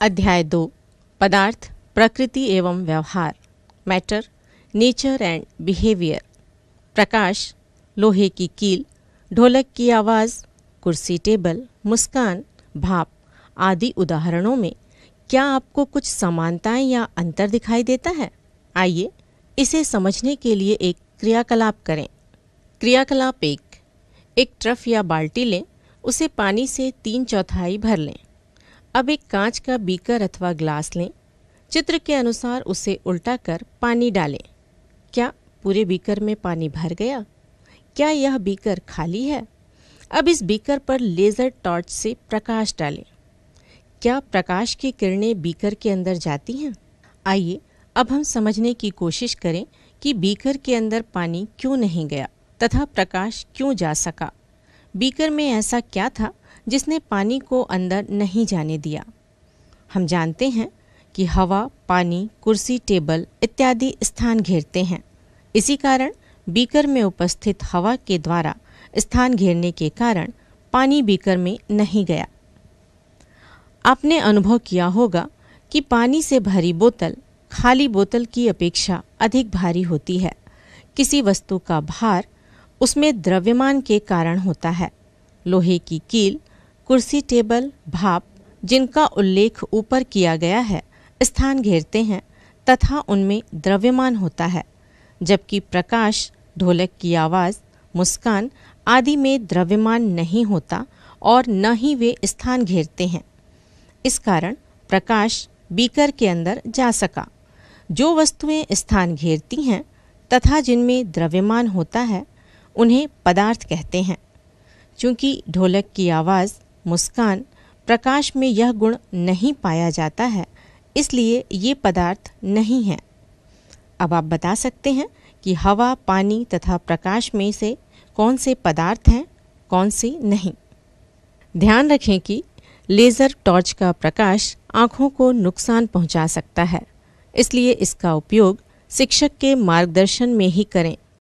अध्याय दो पदार्थ प्रकृति एवं व्यवहार मैटर नेचर एंड बिहेवियर प्रकाश लोहे की कील ढोलक की आवाज़ कुर्सी टेबल मुस्कान भाप आदि उदाहरणों में क्या आपको कुछ समानताएं या अंतर दिखाई देता है आइए इसे समझने के लिए एक क्रियाकलाप करें क्रियाकलाप एक एक ट्रफ या बाल्टी लें उसे पानी से तीन चौथाई भर लें अब एक कांच का बीकर अथवा ग्लास लें चित्र के अनुसार उसे उल्टा कर पानी डालें क्या पूरे बीकर में पानी भर गया क्या यह बीकर खाली है अब इस बीकर पर लेज़र टॉर्च से प्रकाश डालें क्या प्रकाश की किरणें बीकर के अंदर जाती हैं आइए अब हम समझने की कोशिश करें कि बीकर के अंदर पानी क्यों नहीं गया तथा प्रकाश क्यों जा सका बीकर में ऐसा क्या था जिसने पानी को अंदर नहीं जाने दिया हम जानते हैं कि हवा पानी कुर्सी टेबल इत्यादि स्थान घेरते हैं इसी कारण बीकर में उपस्थित हवा के द्वारा स्थान घेरने के कारण पानी बीकर में नहीं गया आपने अनुभव किया होगा कि पानी से भरी बोतल खाली बोतल की अपेक्षा अधिक भारी होती है किसी वस्तु का भार उसमें द्रव्यमान के कारण होता है लोहे की कील कुर्सी टेबल भाप जिनका उल्लेख ऊपर किया गया है स्थान घेरते हैं तथा उनमें द्रव्यमान होता है जबकि प्रकाश ढोलक की आवाज़ मुस्कान आदि में द्रव्यमान नहीं होता और न ही वे स्थान घेरते हैं इस कारण प्रकाश बीकर के अंदर जा सका जो वस्तुएं स्थान घेरती हैं तथा जिनमें द्रव्यमान होता है उन्हें पदार्थ कहते हैं क्योंकि ढोलक की आवाज़ मुस्कान प्रकाश में यह गुण नहीं पाया जाता है इसलिए ये पदार्थ नहीं हैं अब आप बता सकते हैं कि हवा पानी तथा प्रकाश में से कौन से पदार्थ हैं कौन से नहीं ध्यान रखें कि लेज़र टॉर्च का प्रकाश आँखों को नुकसान पहुँचा सकता है इसलिए इसका उपयोग शिक्षक के मार्गदर्शन में ही करें